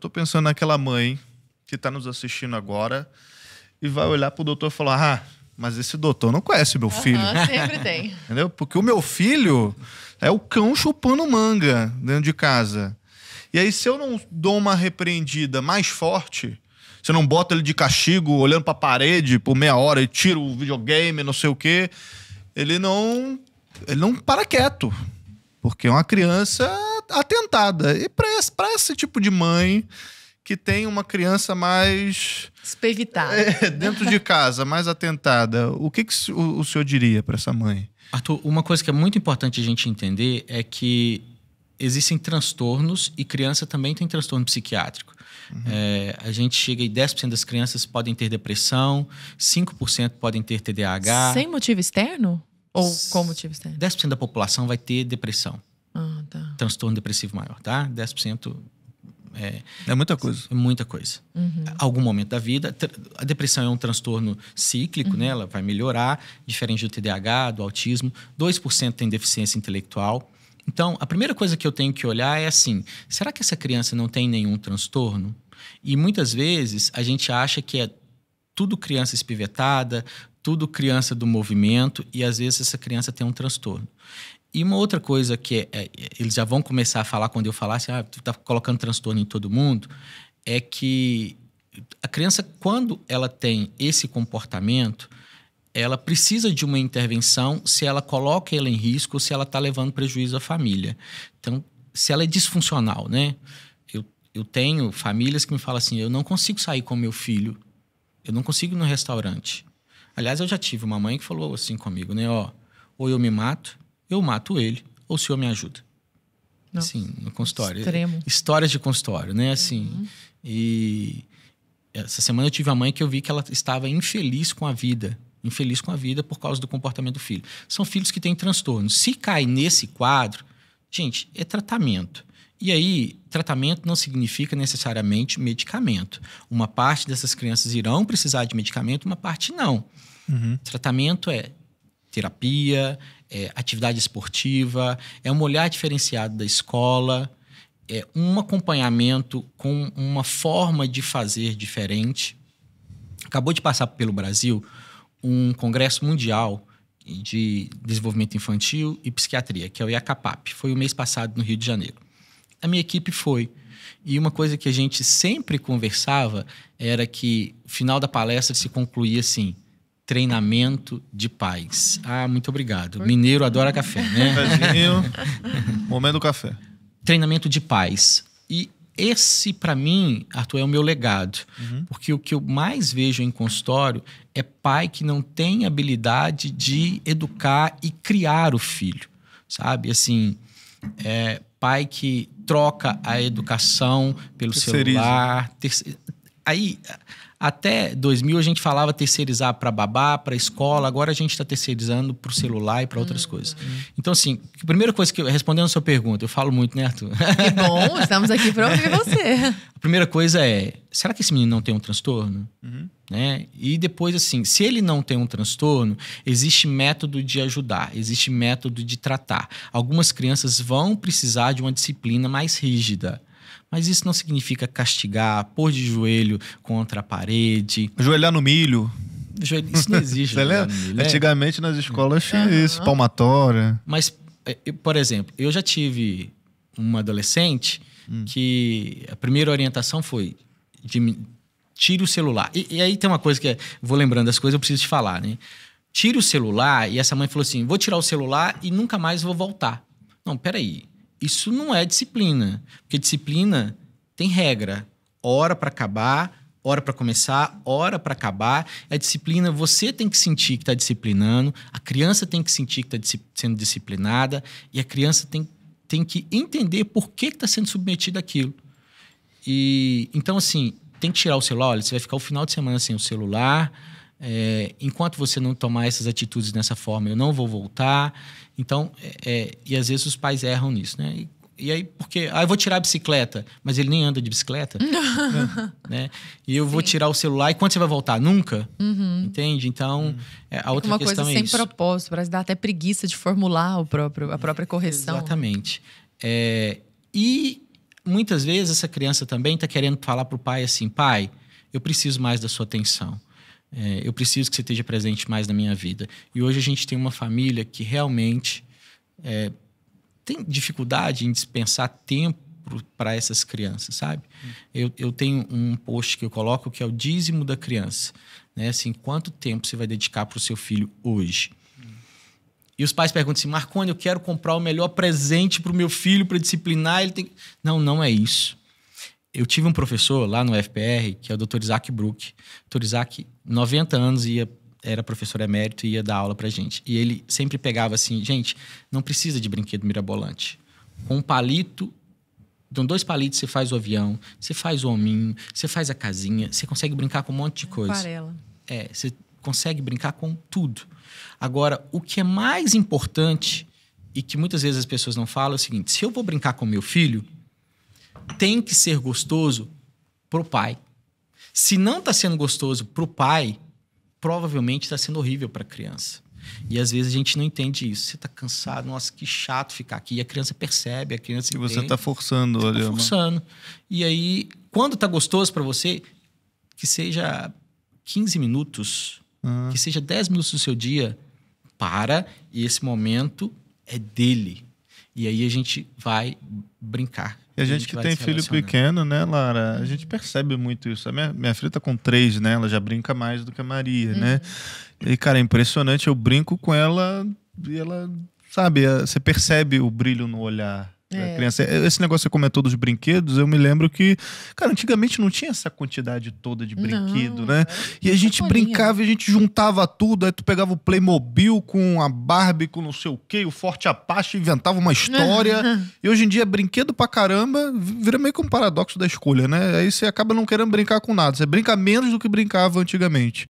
tô pensando naquela mãe que está nos assistindo agora e vai olhar pro doutor e falar: ah, mas esse doutor não conhece meu filho. sempre tem. Entendeu? Porque o meu filho é o cão chupando manga dentro de casa. E aí, se eu não dou uma repreendida mais forte, se eu não boto ele de castigo, olhando para a parede por meia hora e tiro o videogame, não sei o quê, ele não. Ele não para quieto. Porque uma criança atentada. E para esse, esse tipo de mãe que tem uma criança mais. Espevitada. É, dentro de casa, mais atentada, o que, que o, o senhor diria para essa mãe? Arthur, uma coisa que é muito importante a gente entender é que existem transtornos e criança também tem transtorno psiquiátrico. Uhum. É, a gente chega e 10% das crianças podem ter depressão, 5% podem ter TDAH. Sem motivo externo? Ou com motivo externo? 10% da população vai ter depressão transtorno depressivo maior, tá? 10% é, é muita coisa. É muita coisa. Uhum. Algum momento da vida. A depressão é um transtorno cíclico, né? uhum. né? Ela vai melhorar, diferente do TDAH, do autismo. 2% tem deficiência intelectual. Então, a primeira coisa que eu tenho que olhar é assim: será que essa criança não tem nenhum transtorno? E muitas vezes a gente acha que é tudo criança espivetada, tudo criança do movimento, e às vezes essa criança tem um transtorno. E uma outra coisa que é, é, é, eles já vão começar a falar quando eu falar, assim, ah, tu tá colocando transtorno em todo mundo, é que a criança, quando ela tem esse comportamento, ela precisa de uma intervenção se ela coloca ela em risco ou se ela está levando prejuízo à família. Então, se ela é disfuncional, né? Eu, eu tenho famílias que me falam assim: eu não consigo sair com meu filho, eu não consigo ir no restaurante. Aliás, eu já tive uma mãe que falou assim comigo, né? Ó, ou eu me mato, eu mato ele ou o senhor me ajuda. Nossa, assim, no consultório. Extremo. Histórias de consultório, né? Assim, uhum. e essa semana eu tive a mãe que eu vi que ela estava infeliz com a vida. Infeliz com a vida por causa do comportamento do filho. São filhos que têm transtorno. Se cai nesse quadro, gente, é tratamento. E aí, tratamento não significa necessariamente medicamento. Uma parte dessas crianças irão precisar de medicamento, uma parte não. Uhum. Tratamento é terapia, é, atividade esportiva, é um olhar diferenciado da escola, é um acompanhamento com uma forma de fazer diferente. Acabou de passar pelo Brasil um congresso mundial de desenvolvimento infantil e psiquiatria, que é o IACAPAP. Foi o mês passado no Rio de Janeiro. A minha equipe foi. E uma coisa que a gente sempre conversava era que o final da palestra se concluía assim: treinamento de pais. Ah, muito obrigado. Mineiro adora café, né? Cafézinho, momento do café. Treinamento de pais. E esse, para mim, Arthur, é o meu legado. Uhum. Porque o que eu mais vejo em consultório é pai que não tem habilidade de educar e criar o filho, sabe? Assim, é, pai que troca a educação pelo celular. Terceiriza. Aí até 2000 a gente falava terceirizar para babá, para escola, agora a gente está terceirizando para o celular e para outras hum, coisas. Hum. Então, assim, a primeira coisa que. Respondendo a sua pergunta, eu falo muito, né, Arthur? Que bom, estamos aqui para ouvir você. a primeira coisa é: será que esse menino não tem um transtorno? Uhum. Né? E depois, assim, se ele não tem um transtorno, existe método de ajudar, existe método de tratar. Algumas crianças vão precisar de uma disciplina mais rígida. Mas isso não significa castigar, pôr de joelho contra a parede. Joelhar no milho. Isso não existe. Você lembra? Milho, né? Antigamente é? nas escolas tinha é, isso, palmatória. Mas, é, por exemplo, eu já tive uma adolescente hum. que a primeira orientação foi de tire o celular. E, e, aí tem uma coisa que é, vou lembrando das coisas, eu preciso te falar, né? Tire o celular e essa mãe falou assim: vou tirar o celular e nunca mais vou voltar. Não, peraí. Isso não é disciplina. Porque disciplina tem regra. Hora para acabar, hora para começar, hora para acabar. É disciplina, você tem que sentir que está disciplinando, a criança tem que sentir que está sendo disciplinada, e a criança tem, tem que entender por que está sendo submetida àquilo. E, então, assim, tem que tirar o celular. Olha, você vai ficar o final de semana sem o celular é, enquanto você não tomar essas atitudes dessa forma, eu não vou voltar. Então, é, e às vezes os pais erram nisso, né? E, e aí, porque, ah, eu vou tirar a bicicleta, mas ele nem anda de bicicleta, né? né? E eu Sim. vou tirar o celular, e quando você vai voltar? Nunca, uhum. entende? Então, uhum. é, a outra uma coisa é sem propósito propósito, parece dar até preguiça de formular o próprio, a própria correção. Exatamente. É, e muitas vezes essa criança também está querendo falar para o pai assim, pai, eu preciso mais da sua atenção é, eu preciso que você esteja presente mais na minha vida. E hoje a gente tem uma família que realmente é, tem dificuldade em dispensar tempo para essas crianças, sabe? Hum. Eu, eu tenho um post que eu coloco que é o dízimo da criança. Né? Assim, quanto tempo você vai dedicar para o seu filho hoje? Hum. E os pais perguntam assim, Marconi, eu quero comprar o melhor presente para o meu filho para disciplinar. Ele tem... Não, não é isso eu tive um professor lá no FPR, que é o Dr. Isaac Brook. Dr. Isaac, 90 anos, ia, era professor emérito e ia dar aula pra gente. E ele sempre pegava assim, gente, não precisa de brinquedo mirabolante. Com um palito, com dois palitos você faz o avião, você faz o hominho, você faz a casinha, você consegue brincar com um monte de coisa. Aquarela. É, você consegue brincar com tudo. Agora, o que é mais importante e que muitas vezes as pessoas não falam é o seguinte, se eu vou brincar com meu filho tem que ser gostoso pro pai. Se não está sendo gostoso pro pai, provavelmente está sendo horrível para a criança. E às vezes a gente não entende isso. Você está cansado, nossa, que chato ficar aqui. E a criança percebe, a criança E você está forçando, você tá olha. Tá forçando. E aí, quando está gostoso para você, que seja 15 minutos, uhum. que seja 10 minutos do seu dia, para e esse momento é dele. E aí a gente vai brincar. E a gente, que tem filho pequeno, né, Lara? A gente percebe muito isso. A minha, minha filha tá com três, né? Ela já brinca mais do que a Maria, né? uhum. né? E, cara, é impressionante. Eu brinco com ela e ela, sabe, é, você percebe o brilho no olhar é. Criança. É, esse negócio que você comentou dos brinquedos, eu me lembro que, cara, antigamente não tinha essa quantidade toda de brinquedo, não, né? E a gente brincava, a gente juntava tudo, aí tu pegava o Playmobil com a Barbie, com não sei o quê, o Forte Apache, inventava uma história. e hoje em dia, brinquedo pra caramba, vira meio que um paradoxo da escolha, né? Aí você acaba não querendo brincar com nada, você brinca menos do que brincava antigamente.